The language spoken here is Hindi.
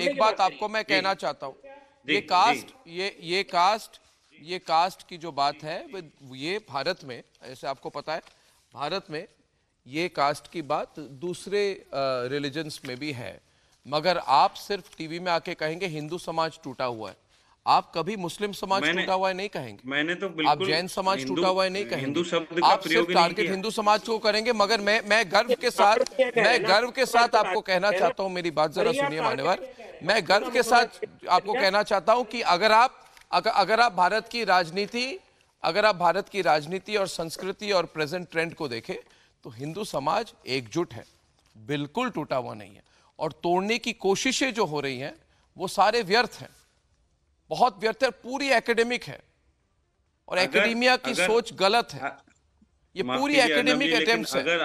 एक बात आपको मैं कहना चाहता हूँ ये कास्ट ये ये कास्ट ये कास्ट की जो बात है ये भारत में ऐसे आपको पता है भारत में ये कास्ट की बात दूसरे रिलीजन्स में भी है मगर आप सिर्फ टीवी में आके कहेंगे हिंदू समाज टूटा हुआ है आप कभी मुस्लिम समाज टूटा हुआ है नहीं कहेंगे मैंने तो आप जैन समाज टूटा हुआ नहीं कहेंगे हिंदू शब्द आप सिर्फ टारगेट हिंदू समाज को करेंगे मगर मैं मैं गर्व के साथ मैं गर्व के साथ आपको कहना चाहता हूँ मेरी बात जरा सुनिए मान्यवर मैं गर्व के साथ आपको कहना चाहता हूँ कि अगर आप अगर आप भारत की राजनीति अगर आप भारत की राजनीति और संस्कृति और प्रेजेंट ट्रेंड को देखें तो हिंदू समाज एकजुट है बिल्कुल टूटा हुआ नहीं है और तोड़ने की कोशिशें जो हो रही हैं वो सारे व्यर्थ हैं बहुत है पूरी एकेडमिक है और एकेडेमिया की अगर, सोच गलत है हाँ, ये पूरी एकेडमिक अटेम्प्ट है